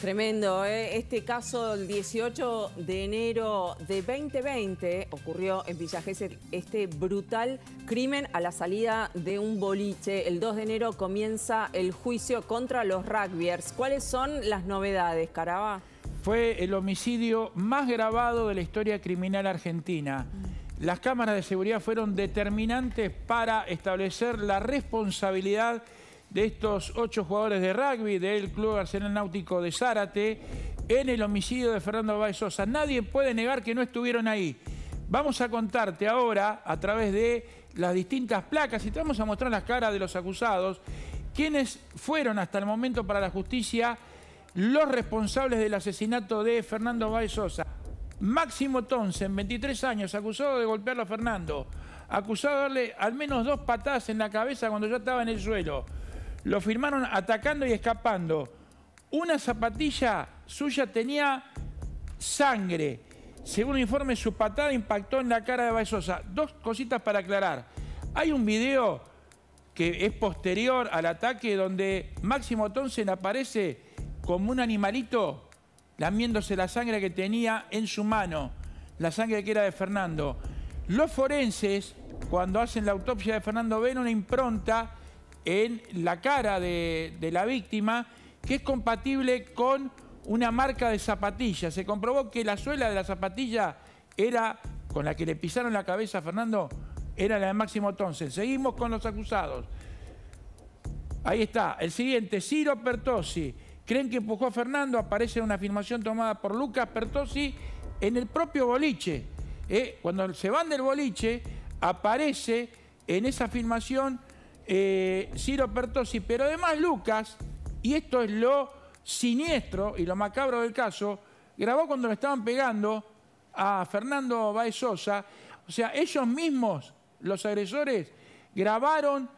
Tremendo, ¿eh? este caso el 18 de enero de 2020 ocurrió en Villa Gesell este brutal crimen a la salida de un boliche. El 2 de enero comienza el juicio contra los rugbyers. ¿Cuáles son las novedades, Carabá? Fue el homicidio más grabado de la historia criminal argentina. Las cámaras de seguridad fueron determinantes para establecer la responsabilidad de estos ocho jugadores de rugby del Club Arsenal Náutico de Zárate en el homicidio de Fernando Báez Sosa. Nadie puede negar que no estuvieron ahí. Vamos a contarte ahora, a través de las distintas placas, y te vamos a mostrar las caras de los acusados, quiénes fueron hasta el momento para la justicia los responsables del asesinato de Fernando Báez Sosa. Máximo en 23 años, acusado de golpearlo a Fernando, acusado de darle al menos dos patadas en la cabeza cuando ya estaba en el suelo lo firmaron atacando y escapando. Una zapatilla suya tenía sangre. Según informe, su patada impactó en la cara de Baezosa. Dos cositas para aclarar. Hay un video que es posterior al ataque donde Máximo Tonsen aparece como un animalito lamiéndose la sangre que tenía en su mano, la sangre que era de Fernando. Los forenses, cuando hacen la autopsia de Fernando, ven una impronta en la cara de, la víctima, que es compatible con una marca de zapatilla. Se comprobó que la suela de la zapatilla era, con la que le pisaron la cabeza a Fernando, era la de Máximo Tonsen. Seguimos con los acusados. Ahí está, el siguiente, Ciro Pertosi. Creen que empujó a Fernando, aparece una afirmación tomada por Lucas Pertosi en el propio boliche. Eh, cuando se van del boliche, aparece en esa afirmación eh, Ciro Pertossi, pero además Lucas, y esto es lo siniestro y lo macabro del caso, grabó cuando le estaban pegando a Fernando Baez Sosa, o sea, ellos mismos, los agresores, grabaron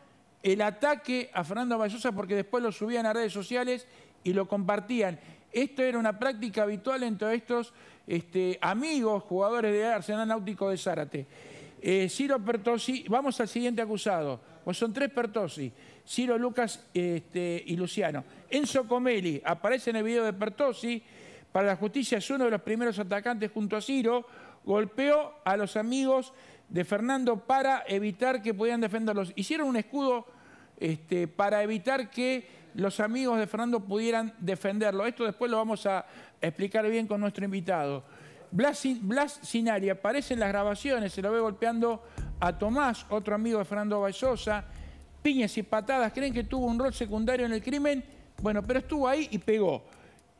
el ataque a Fernando Baez Sosa porque después lo subían a redes sociales y lo compartían. Esto era una práctica habitual entre estos este, amigos, jugadores de Arsenal Náutico de Zárate. Eh, Ciro Pertossi, vamos al siguiente acusado. Pues son tres Pertossi, Ciro Lucas este, y Luciano. Enzo Comelli aparece en el video de Pertossi, para la justicia es uno de los primeros atacantes junto a Ciro, golpeó a los amigos de Fernando para evitar que pudieran defenderlos. Hicieron un escudo este, para evitar que los amigos de Fernando pudieran defenderlo. Esto después lo vamos a explicar bien con nuestro invitado. Blas, Blas Sinari aparece en las grabaciones, se lo ve golpeando a Tomás, otro amigo de Fernando Vallosa, piñas y patadas, creen que tuvo un rol secundario en el crimen, bueno, pero estuvo ahí y pegó.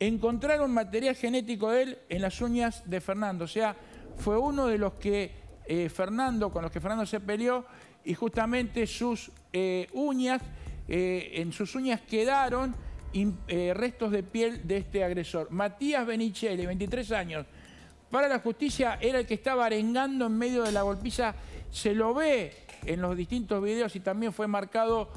Encontraron material genético de él en las uñas de Fernando, o sea, fue uno de los que eh, Fernando, con los que Fernando se peleó, y justamente sus eh, uñas, eh, en sus uñas quedaron restos de piel de este agresor. Matías Benichelli, 23 años, para la justicia era el que estaba arengando en medio de la golpiza. Se lo ve en los distintos videos y también fue marcado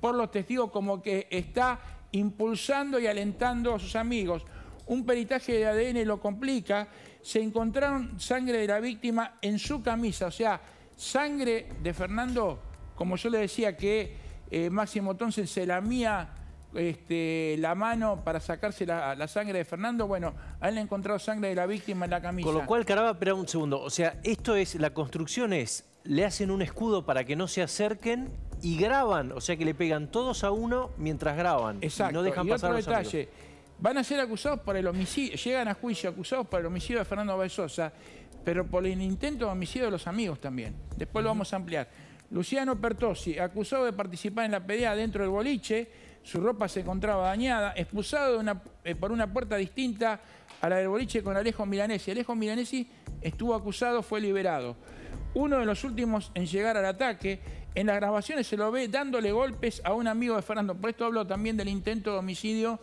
por los testigos como que está impulsando y alentando a sus amigos. Un peritaje de ADN lo complica. Se encontraron sangre de la víctima en su camisa, o sea, sangre de Fernando, como yo le decía que eh, Máximo entonces se lamía este, la mano para sacarse la, sangre de Fernando, bueno, han encontrado sangre de la víctima en la camisa. Con lo cual, Caraba, espera un segundo. O sea, esto es, la construcción es, le hacen un escudo para que no se acerquen y graban. O sea, que le pegan todos a uno mientras graban. Exacto. Y no dejan pasar otro detalle. Van a ser acusados por el homicidio, llegan a juicio acusados por el homicidio de Fernando Besosa, pero por el intento de homicidio de los amigos también. Después lo vamos a ampliar. Luciano Pertosi, acusado de participar en la pelea dentro del boliche, su ropa se encontraba dañada, expulsado eh, por una puerta distinta a la del boliche con Alejo Milanesi. Alejo Milanesi estuvo acusado, fue liberado. Uno de los últimos en llegar al ataque, en las grabaciones se lo ve dándole golpes a un amigo de Fernando. Por esto hablo también del intento de homicidio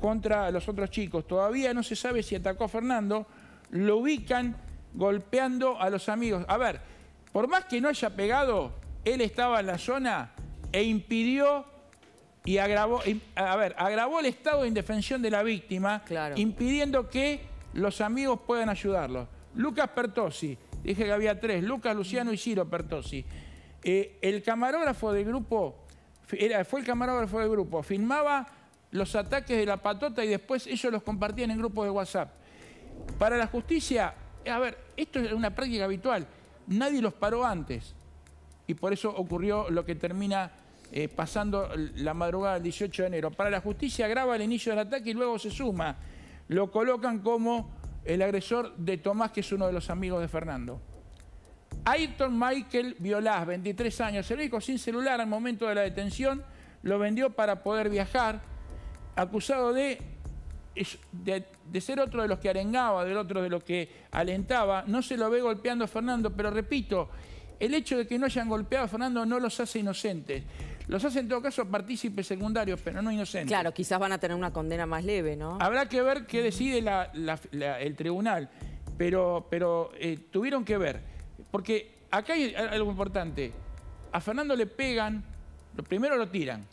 contra los otros chicos. Todavía no se sabe si atacó a Fernando, lo ubican golpeando a los amigos. A ver, por más que no haya pegado, él estaba en la zona e impidió y agravó, a ver, agravó el estado de indefensión de la víctima, impidiendo que los amigos puedan ayudarlo. Lucas Pertosi, dije que había tres, Lucas, Luciano y Ciro Pertosi. Eh, el camarógrafo del grupo, fue el camarógrafo del grupo, filmaba los ataques de la patota y después ellos los compartían en grupos de WhatsApp. Para la justicia, a ver, esto es una práctica habitual, nadie los paró antes y por eso ocurrió lo que termina eh, pasando la madrugada del 18 de enero. Para la justicia graba el inicio del ataque y luego se suma. Lo colocan como el agresor de Tomás, que es uno de los amigos de Fernando. Ayrton Michael Violás, 23 años, el hijo sin celular al momento de la detención, lo vendió para poder viajar, acusado de, de ser otro de los que arengaba, del otro de los que alentaba. No se lo ve golpeando a Fernando, pero repito, el hecho de que no hayan golpeado a Fernando no los hace inocentes. Los hacen, en todo caso partícipes secundarios, pero no inocentes. Claro, quizás van a tener una condena más leve, ¿no? Habrá que ver qué decide el tribunal, pero, eh, tuvieron que ver. Porque acá hay algo importante. A Fernando le pegan, primero lo tiran,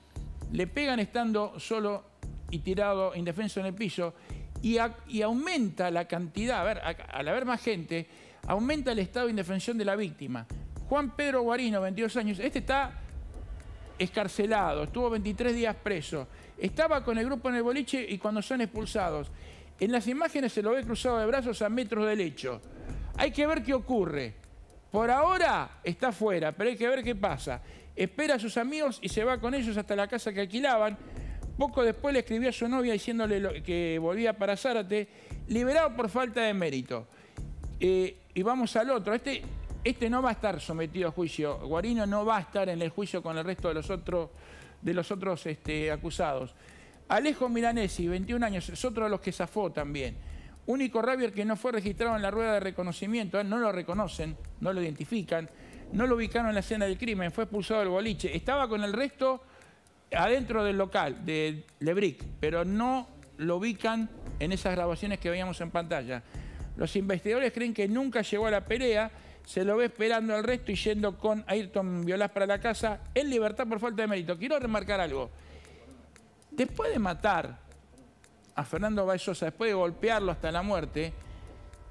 le pegan estando solo y tirado indefenso en el piso, y, aumenta la cantidad, a ver, al haber más gente, aumenta el estado de indefensión de la víctima. Juan Pedro Guarino, 22 años, este está escarcelado, estuvo 23 días preso, estaba con el grupo en el boliche y cuando son expulsados. En las imágenes se lo ve cruzado de brazos a metros del lecho. Hay que ver qué ocurre. Por ahora está fuera, pero hay que ver qué pasa. Espera a sus amigos y se va con ellos hasta la casa que alquilaban. Poco después le escribió a su novia diciéndole que volvía para Zárate, liberado por falta de mérito. Eh, y vamos al otro. Este este no va a estar sometido a juicio. Guarino no va a estar en el juicio con el resto de los, de los otros este, acusados. Alejo Milanesi, 21 años, es otro de los que zafó también. Único Rabier que no fue registrado en la rueda de reconocimiento, ¿eh? no lo reconocen, no lo identifican, no lo ubicaron en la escena del crimen, fue expulsado del boliche. Estaba con el resto adentro del local de Lebric, pero no lo ubican en esas grabaciones que veíamos en pantalla. Los investigadores creen que nunca llegó a la pelea se lo ve esperando al resto y yendo con Ayrton Violas para la casa en libertad por falta de mérito. Quiero remarcar algo. Después de matar a Fernando Baezosa, después de golpearlo hasta la muerte,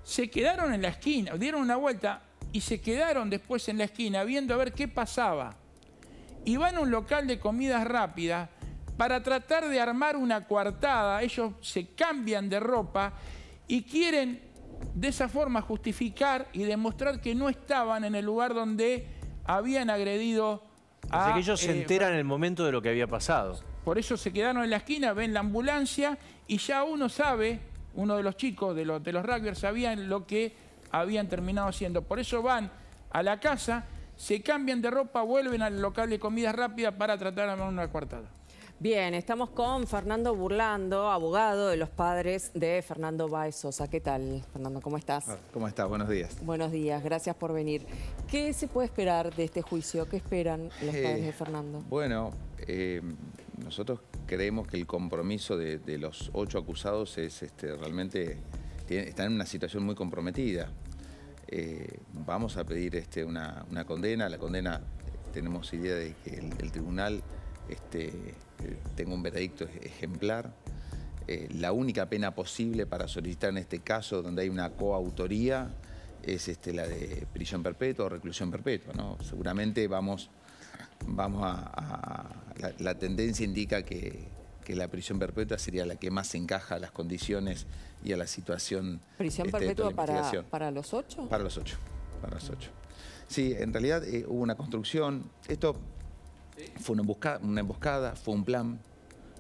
se quedaron en la esquina, dieron una vuelta y se quedaron después en la esquina viendo a ver qué pasaba. Y van a un local de comidas rápidas para tratar de armar una coartada. Ellos se cambian de ropa y quieren de esa forma justificar y demostrar que no estaban en el lugar donde habían agredido a... Así que ellos se eh, enteran en el momento de lo que había pasado. Por eso se quedaron en la esquina, ven la ambulancia y ya uno sabe, uno de los chicos de los, de los rugbyers sabían lo que habían terminado haciendo. Por eso van a la casa, se cambian de ropa, vuelven al local de comida rápida para tratar a una coartada. Bien, estamos con Fernando Burlando, abogado de los padres de Fernando Baez Sosa. ¿Qué tal, Fernando? ¿Cómo estás? Ah, ¿Cómo estás? Buenos días. Buenos días, gracias por venir. ¿Qué se puede esperar de este juicio? ¿Qué esperan los eh, padres de Fernando? Bueno, eh, nosotros creemos que el compromiso de, los ocho acusados es este, realmente... están en una situación muy comprometida. Eh, vamos a pedir este, una, condena. La condena, tenemos idea de que el tribunal este, tengo un veredicto ejemplar. Eh, la única pena posible para solicitar en este caso donde hay una coautoría es este, la de prisión perpetua o reclusión perpetua. Seguramente vamos, vamos a, la, tendencia indica que, la prisión perpetua sería la que más encaja a las condiciones y a la situación. ¿Prisión este, perpetua para, para los ocho? Para los ocho, para los ocho. Sí, en realidad eh, hubo una construcción. Esto fue una emboscada, fue un plan.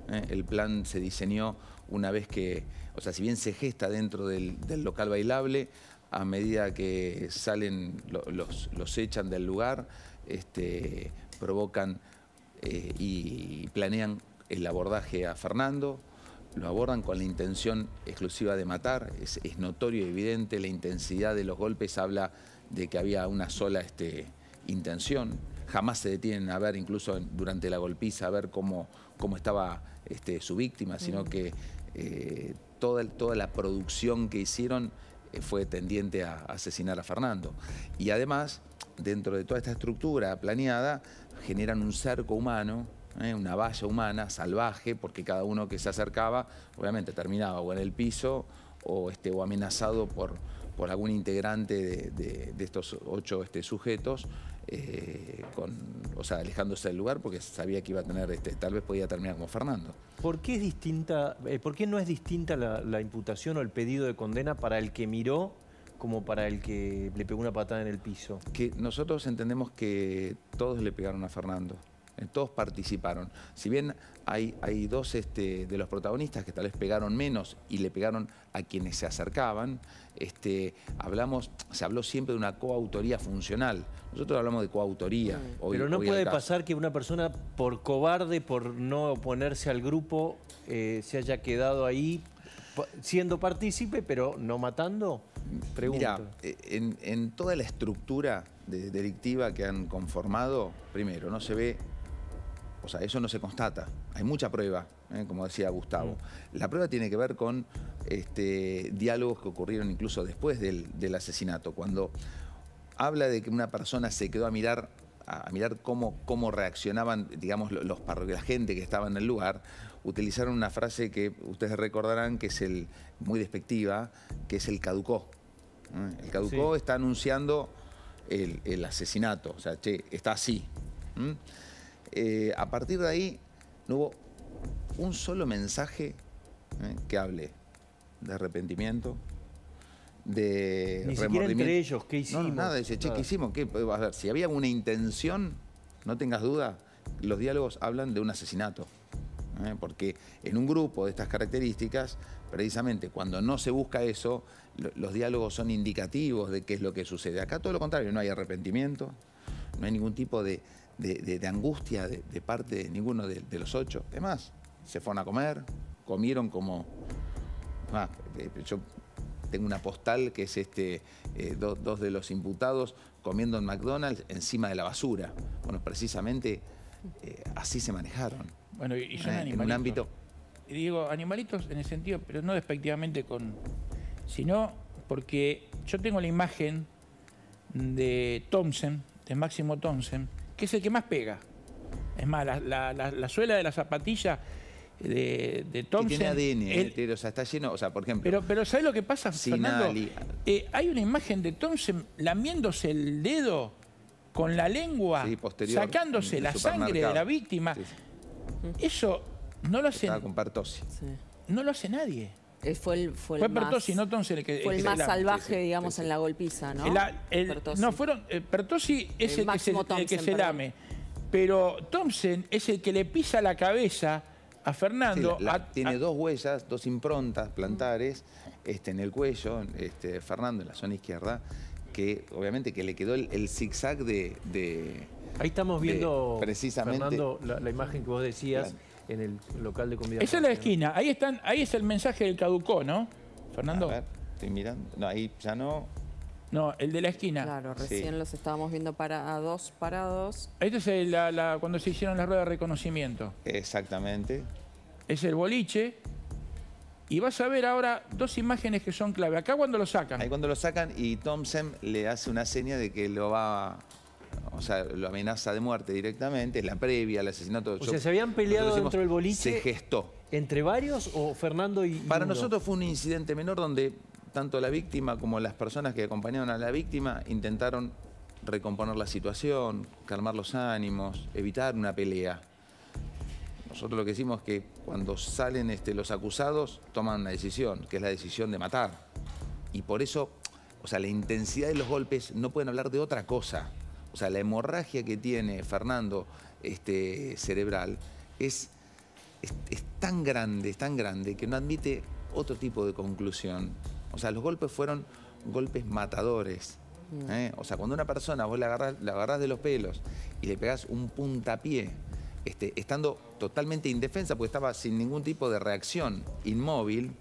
¿eh? El plan se diseñó una vez que, o sea, si bien se gesta dentro del, local bailable, a medida que salen, los, echan del lugar, este, provocan eh, y planean el abordaje a Fernando, lo abordan con la intención exclusiva de matar, es, notorio y evidente, la intensidad de los golpes habla de que había una sola este, intención jamás se detienen a ver, incluso durante la golpiza, a ver cómo, estaba este, su víctima, sino que eh, toda, toda la producción que hicieron eh, fue tendiente a asesinar a Fernando. Y además, dentro de toda esta estructura planeada, generan un cerco humano eh, una valla humana salvaje, porque cada uno que se acercaba, obviamente terminaba o en el piso o, este, o amenazado por, por algún integrante de, estos ocho este, sujetos eh, con, o sea, alejándose del lugar porque sabía que iba a tener, este, tal vez podía terminar como Fernando. ¿Por qué, es distinta, eh, ¿por qué no es distinta la, la, imputación o el pedido de condena para el que miró como para el que le pegó una patada en el piso? Que nosotros entendemos que todos le pegaron a Fernando todos participaron. Si bien hay, dos este, de los protagonistas que tal vez pegaron menos y le pegaron a quienes se acercaban, este, hablamos, se habló siempre de una coautoría funcional. Nosotros hablamos de coautoría. Mm. Pero no puede pasar que una persona por cobarde, por no oponerse al grupo, eh, se haya quedado ahí siendo partícipe, pero no matando? Pregunto. Eh, en, toda la estructura de delictiva que han conformado, primero, no se ve o sea, eso no se constata. Hay mucha prueba, ¿eh? como decía Gustavo. Mm. La prueba tiene que ver con este, diálogos que ocurrieron incluso después del, asesinato. Cuando habla de que una persona se quedó a mirar a mirar cómo, cómo reaccionaban, digamos, los la gente que estaba en el lugar, utilizaron una frase que ustedes recordarán que es el muy despectiva, que es el caducó. ¿eh? El caducó está anunciando el, asesinato, o sea, che, está así. Eh, a partir de ahí no hubo un solo mensaje ¿eh? que hable de arrepentimiento, de Ni siquiera entre ellos, ¿qué hicimos? No, nada, dice, che, ¿qué hicimos? Pues, si había una intención, no tengas duda, los diálogos hablan de un asesinato. ¿eh? Porque en un grupo de estas características, precisamente cuando no se busca eso, los diálogos son indicativos de qué es lo que sucede. Acá todo lo contrario, no hay arrepentimiento, no hay ningún tipo de, de, angustia de, parte de ninguno de, los ocho. Además, se fueron a comer, comieron como... Ah, eh, yo tengo una postal que es este, eh, dos de los imputados comiendo en McDonald's encima de la basura. Bueno, precisamente eh, así se manejaron. Bueno, y son En un ámbito... digo, animalitos en el sentido, pero no despectivamente con... Sino porque yo tengo la imagen de Thompson, de Máximo Thompson, que es el que más pega. Es más, la, suela de la zapatilla de, Thompson... Que tiene ADN, el, o sea, está lleno, o sea, por ejemplo... Pero, pero ¿sabes lo que pasa, Fernando? Eh, hay una imagen de Thompson lamiéndose el dedo con la lengua, sacándose la sangre de la víctima. Eso no lo hace... Con No lo hace nadie. Eh, fue el, más, Pertossi, no Thompson Fue el más salvaje, digamos, en la golpiza, ¿no? no, fueron... Eh, Pertossi es el, que se, lame. Pero Thompson es el que le pisa la cabeza a Fernando. tiene dos huellas, dos improntas plantares este, en el cuello, este, Fernando en la zona izquierda, que obviamente que le quedó el, zigzag de, Ahí estamos viendo, precisamente, Fernando, la, imagen que vos decías en el local de comida. Esa es la esquina, ahí, están, ahí es el mensaje del caducó, ¿no? Fernando. A ver, estoy mirando. No, ahí ya no. No, el de la esquina. Claro, recién los estábamos viendo para, a dos parados. Este es cuando se hicieron las ruedas de reconocimiento. Exactamente. Es el boliche. Y vas a ver ahora dos imágenes que son clave. Acá cuando lo sacan. Ahí cuando lo sacan y Thompson le hace una seña de que lo va o sea, lo amenaza de muerte directamente, la previa, al asesinato. O sea, ¿se habían peleado dentro del boliche? Se gestó. ¿Entre varios o Fernando y...? Para nosotros fue un incidente menor donde tanto la víctima como las personas que acompañaron a la víctima intentaron recomponer la situación, calmar los ánimos, evitar una pelea. Nosotros lo que hicimos es que cuando salen este, los acusados toman una decisión, que es la decisión de matar. Y por eso, o sea, la intensidad de los golpes no pueden hablar de otra cosa o sea, la hemorragia que tiene Fernando este, cerebral es, es, tan grande, es tan grande que no admite otro tipo de conclusión. O sea, los golpes fueron golpes matadores. Mm. ¿eh? O sea, cuando una persona vos la agarrás, de los pelos y le pegás un puntapié, este, estando totalmente indefensa, porque estaba sin ningún tipo de reacción, inmóvil,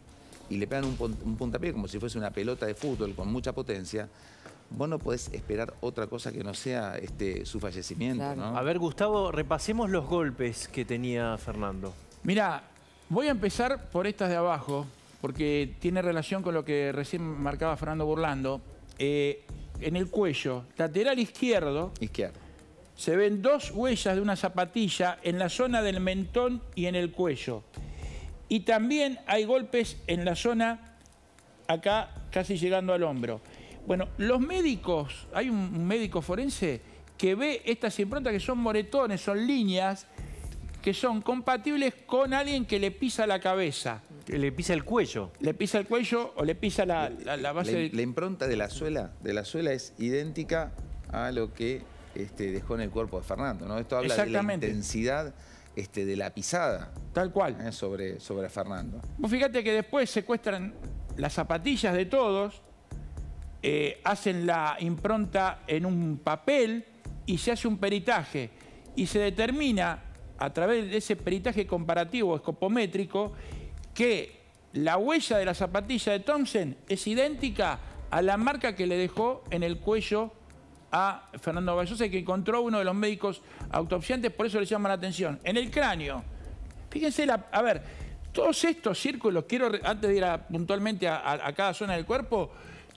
y le pegan un puntapié como si fuese una pelota de fútbol con mucha potencia, vos no podés esperar otra cosa que no sea este, su fallecimiento. ¿no? A ver, Gustavo, repasemos los golpes que tenía Fernando. Mira, voy a empezar por estas de abajo, porque tiene relación con lo que recién marcaba Fernando Burlando. Eh, en el cuello, lateral izquierdo. Izquierdo. Se ven dos huellas de una zapatilla en la zona del mentón y en el cuello. Y también hay golpes en la zona acá, casi llegando al hombro. Bueno, los médicos, hay un médico forense que ve estas improntas que son moretones, son líneas que son compatibles con alguien que le pisa la cabeza. Que le pisa el cuello. Le pisa el cuello o le pisa la, base la, La impronta de la suela, de la suela es idéntica a lo que este, dejó en el cuerpo de Fernando. ¿no? Esto habla de la intensidad este, de la pisada. Tal cual. ¿eh? Sobre, sobre Fernando. Vos fíjate que después secuestran las zapatillas de todos, eh, hacen la impronta en un papel y se hace un peritaje y se determina a través de ese peritaje comparativo escopométrico que la huella de la zapatilla de Thompson es idéntica a la marca que le dejó en el cuello a Fernando Vallosa, que encontró uno de los médicos autopsiantes, por eso le llama la atención. En el cráneo. Fíjense, la, a ver, todos estos círculos, quiero, antes de ir puntualmente a cada zona del cuerpo,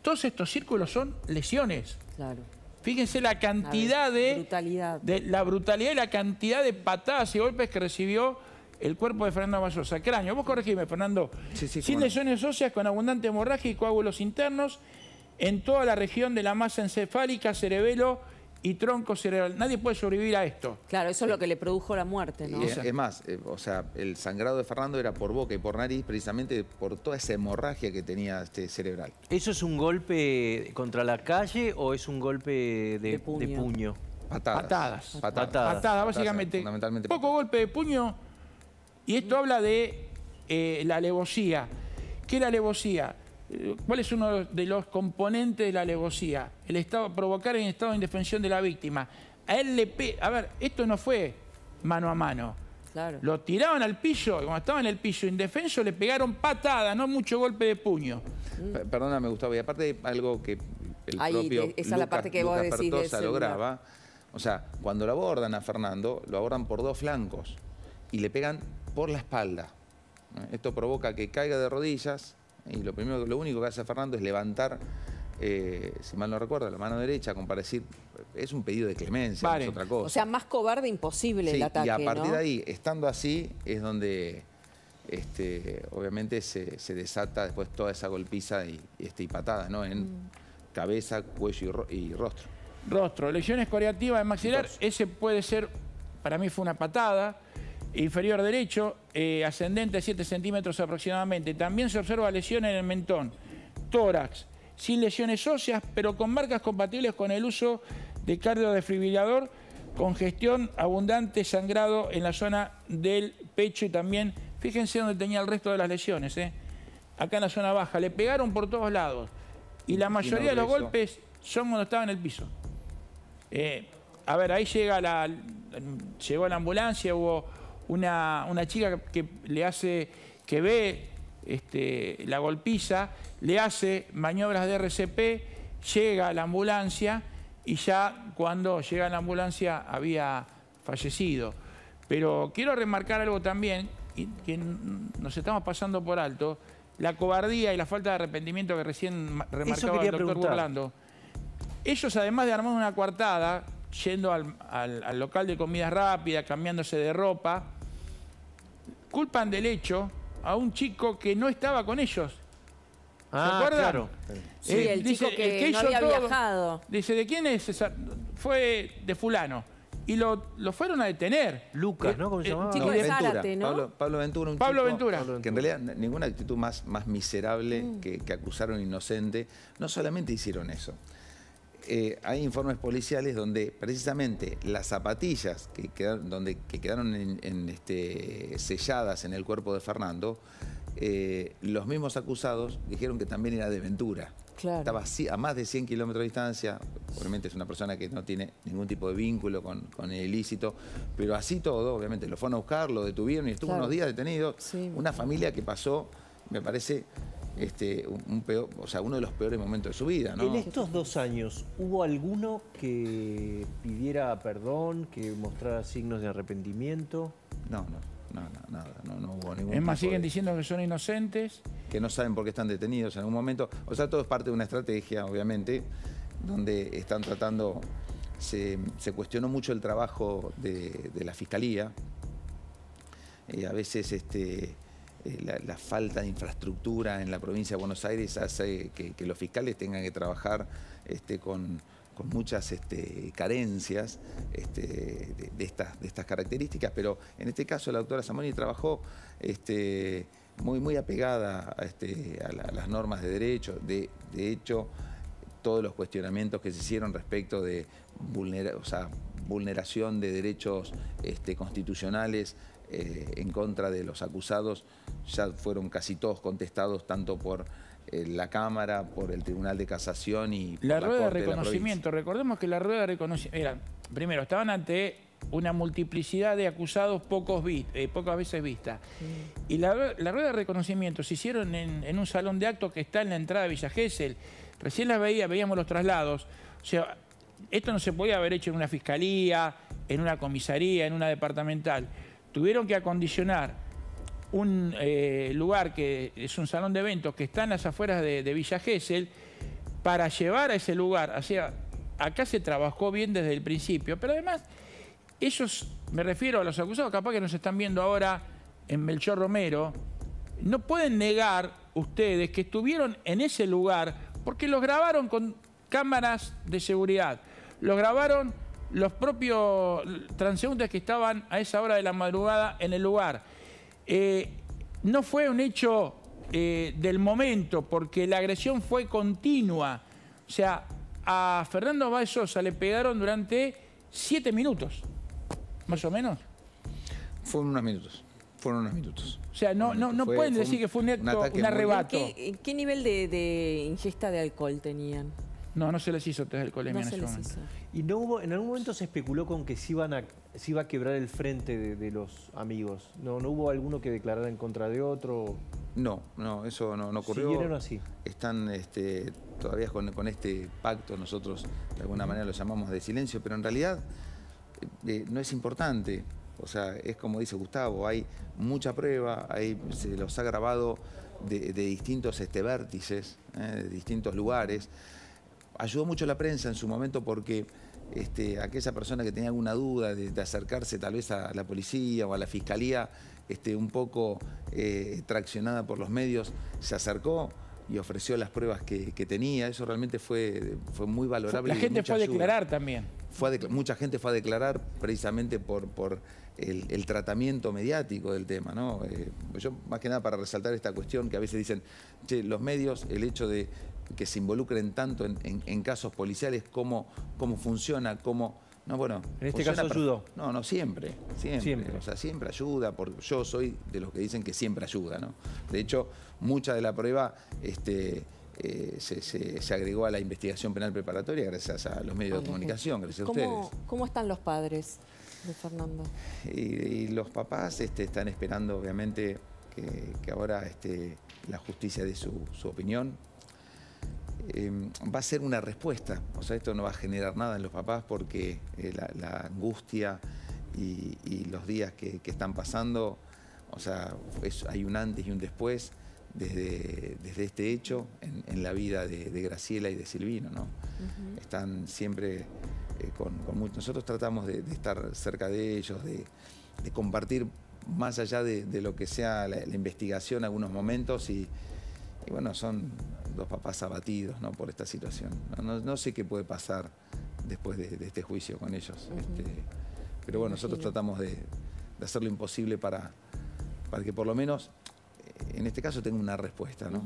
todos estos círculos son lesiones. Claro. Fíjense la cantidad de, brutalidad. La brutalidad y la cantidad de patadas y golpes que recibió el cuerpo de Fernando Mayosa. Cráneo, vos corregime, Fernando. Sí, Sin lesiones óseas, con abundante hemorragia y coágulos internos en toda la región de la masa encefálica, cerebelo y tronco cerebral. Nadie puede sobrevivir a esto. Claro, eso es lo eh, que le produjo la muerte, ¿no? es, más, eh, o sea, el sangrado de Fernando era por boca y por nariz precisamente por toda esa hemorragia que tenía este cerebral. ¿Eso es un golpe contra la calle o es un golpe de, puño? Patadas. Patadas. Patadas. básicamente. Fundamentalmente Poco golpe de puño. Y esto habla de eh, la alevosía. ¿Qué era alevosía? ¿Cuál es uno de los componentes de la alevosía? El estado, provocar el estado de indefensión de la víctima. A él le A ver, esto no fue mano a mano. Claro. Lo tiraban al piso, y cuando estaba en el piso indefenso le pegaron patada, no mucho golpe de puño. Mm. Perdona, Perdóname, Gustavo, y aparte algo que el propio la parte que lograba. O sea, cuando lo abordan a Fernando, lo abordan por dos flancos y le pegan por la espalda. Esto provoca que caiga de rodillas, y lo, primero, lo único que hace Fernando es levantar, eh, si mal no recuerdo, la mano derecha, como es un pedido de clemencia, es otra cosa. O sea, más cobarde imposible el ataque. Y a partir de ahí, estando así, es donde este, obviamente se, desata después toda esa golpiza y, este, y patada, ¿no? En mm. cabeza, cuello y, y, rostro. Rostro, lesiones coreativas de maxilar, ese puede ser, para mí fue una patada inferior derecho, eh, ascendente ascendente 7 centímetros aproximadamente. También se observa lesión en el mentón, tórax, sin lesiones óseas, pero con marcas compatibles con el uso de cardio desfibrilador congestión abundante, sangrado en la zona del pecho y también, fíjense donde tenía el resto de las lesiones, eh. acá en la zona baja. Le pegaron por todos lados y la mayoría de los golpes son cuando estaba en el piso. Eh, a ver, ahí llega la, llegó la ambulancia, hubo una, chica que le hace, que ve este, la golpiza, le hace maniobras de RCP, llega a la ambulancia y ya cuando llega a la ambulancia había fallecido. Pero quiero remarcar algo también, que nos estamos pasando por alto, la cobardía y la falta de arrepentimiento que recién remarcaba el doctor Burlando. Ellos, además de armar una coartada, yendo al, al local de comidas rápidas, cambiándose de ropa, culpan del hecho a un chico que no estaba con ellos. ¿Se ah, acuerdan? Sí, eh, dice, que, el que había viajado. Dice, ¿de quién es Fue de fulano. Y lo, lo fueron a detener. Lucas, eh, ¿no? ¿Cómo se eh, llamaba? Chico de Ventura, ¿no? Pablo, Ventura, un Pablo chico, Ventura. Que en realidad ninguna actitud más, más miserable mm. que, que a un inocente. No solamente hicieron eso. Eh, hay informes policiales donde precisamente las zapatillas que quedaron, donde, que quedaron este, selladas en el cuerpo de Fernando, eh, los mismos acusados dijeron que también era de Ventura. Claro. Estaba a más de 100 kilómetros de distancia, obviamente es una persona que no tiene ningún tipo de vínculo con, el ilícito, pero así todo, obviamente, lo fueron a buscar, lo detuvieron y estuvo unos días detenido. Una familia que pasó, me parece, este, un peor, o sea, uno de los peores momentos de su vida. ¿no? En estos dos años, ¿hubo alguno que pidiera perdón, que mostrara signos de arrepentimiento? No, no. No, no, nada, no, hubo ningún. Es más, siguen diciendo que son inocentes. Que no saben por qué están detenidos en algún momento. O sea, todo es parte de una estrategia, obviamente, donde están tratando. Se, cuestionó mucho el trabajo de, la fiscalía. Y eh, a veces este, eh, la, falta de infraestructura en la provincia de Buenos Aires hace que, los fiscales tengan que trabajar este, con, muchas este, carencias este, de, estas, características, pero en este caso la doctora Zamoni trabajó muy, muy apegada a, las normas de derecho. De, hecho, todos los cuestionamientos que se hicieron respecto de vulneración de derechos constitucionales eh, en contra de los acusados ya fueron casi todos contestados tanto por eh, la Cámara, por el Tribunal de Casación y la, por rueda la Corte de reconocimiento. Recordemos que la rueda de reconocimiento. Era, primero, estaban ante una multiplicidad de acusados pocos eh, pocas veces vista. Y la, rueda de reconocimiento se hicieron en, un salón de actos que está en la entrada de Villa Gesell. Recién la veía, veíamos los traslados. O sea, esto no se podía haber hecho en una fiscalía, en una comisaría, en una departamental tuvieron que acondicionar un eh, lugar que es un salón de eventos que está en las afueras de, Villa Gesell para llevar a ese lugar. O acá se trabajó bien desde el principio, pero además ellos, me refiero a los acusados, capaz que nos están viendo ahora en Melchor Romero, no pueden negar ustedes que estuvieron en ese lugar porque los grabaron con cámaras de seguridad, los grabaron los propios transeúntes que estaban a esa hora de la madrugada en el lugar. Eh, no fue un hecho eh, del momento, porque la agresión fue continua. O sea, a Fernando Sosa le pegaron durante siete minutos, más o menos. Fueron unos minutos, fueron unos minutos. O sea, no, no, pueden decir que fue un, arrebato. ¿Qué, nivel de ingesta de alcohol tenían? No, no se les hizo test el Colegio ¿Y no hubo, en algún momento se especuló con que se, iban a, iba a quebrar el frente de, los amigos? ¿No, ¿No hubo alguno que declarara en contra de otro? No, no, eso no, ocurrió. así? Están este, todavía con, este pacto, nosotros de alguna manera lo llamamos de silencio, pero en realidad eh, eh, no es importante. O sea, es como dice Gustavo, hay mucha prueba, hay, se los ha grabado de, distintos este, vértices, eh, de distintos lugares ayudó mucho la prensa en su momento porque este, aquella persona que tenía alguna duda de, acercarse tal vez a la policía o a la fiscalía, este, un poco eh, traccionada por los medios, se acercó y ofreció las pruebas que, tenía. Eso realmente fue, fue muy valorable. La gente fue a declarar también. Fue mucha gente fue a declarar precisamente por, el, tratamiento mediático del tema. ¿no? Eh, yo, más que nada, para resaltar esta cuestión que a veces dicen, che, los medios, el hecho de que se involucren tanto en, casos policiales, cómo, cómo funciona, cómo... No, bueno. En este caso ayudó. No, no, siempre, siempre, sea, siempre ayuda, porque yo soy de los que dicen que siempre ayuda, ¿no? De hecho, mucha de la prueba este, eh, se, agregó a la investigación penal preparatoria gracias a los medios de comunicación, gracias a ustedes. ¿Cómo están los padres de Fernando? Y, los papás este, están esperando, obviamente, que, ahora este, la justicia dé su opinión, Em, va a ser una respuesta. O sea, esto no va a generar nada en los papás porque eh, la, angustia y, los días que, están pasando, o sea, hay un antes y un después desde, desde este hecho en, la vida de, Graciela y de Silvino, ¿no? Están siempre eh, con, Nosotros tratamos de, estar cerca de ellos, de, compartir más allá de, lo que sea la, la investigación algunos momentos y y bueno, son dos papás abatidos ¿no? por esta situación. No, sé qué puede pasar después de, este juicio con ellos. Este, pero bueno, nosotros tratamos de, de, hacer lo imposible para, para que por lo menos eh, en este caso tenga una respuesta. ¿no?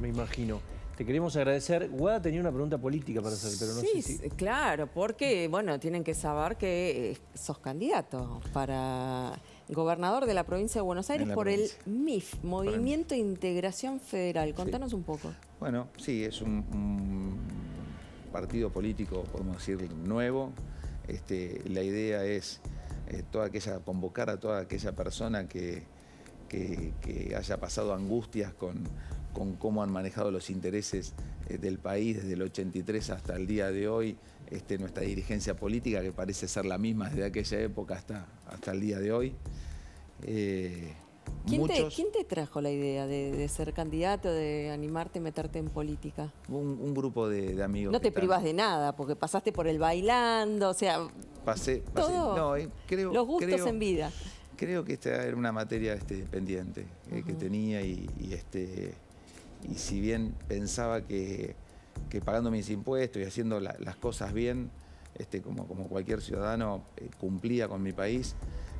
Me imagino. Te queremos agradecer. Guada tenía una pregunta política para hacer, pero no sé si... claro, porque, bueno, tienen que saber que eh, sos candidato para gobernador de la provincia de Buenos Aires por el MIF, Movimiento Integración Federal. Contanos un poco. Bueno, sí, es un, partido político, podemos decir, nuevo. Este, la idea es eh, toda aquella, convocar a toda aquella persona que, haya pasado angustias con, con cómo han manejado los intereses eh, del país desde el 83 hasta el día de hoy, este, nuestra dirigencia política, que parece ser la misma desde aquella época hasta, hasta el día de hoy. Eh, ¿Quién, te, trajo la idea de, ser candidato, de animarte, a meterte en política? Un, grupo de, amigos. No te privas de nada, porque pasaste por el bailando, o sea... Pasé, eh, los gustos en vida. Creo que esta era una materia este, pendiente que tenía y, y este y si bien pensaba que, que pagando mis impuestos y haciendo las cosas bien, este, como, como cualquier ciudadano eh, cumplía con mi país,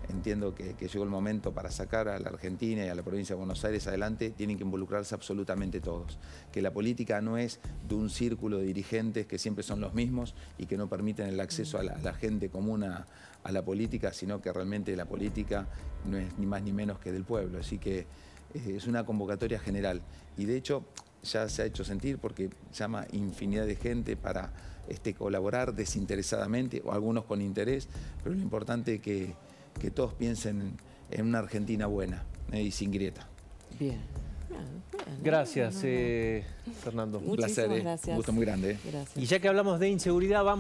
entiendo que, llegó el momento para sacar a la Argentina y a la provincia de Buenos Aires adelante, tienen que involucrarse absolutamente todos. Que la política no es de un círculo de dirigentes que siempre son los mismos y que no permiten el acceso a la, gente común a, a la política, sino que realmente la política no es ni más ni menos que del pueblo. Así que eh, es una convocatoria general y de hecho ya se ha hecho sentir porque llama infinidad de gente para este, colaborar desinteresadamente o algunos con interés, pero lo importante es que, todos piensen en una Argentina buena eh, y sin grieta. Bien. Gracias, eh, Fernando. un placer, un gusto muy grande. Y ya que hablamos de inseguridad, vamos.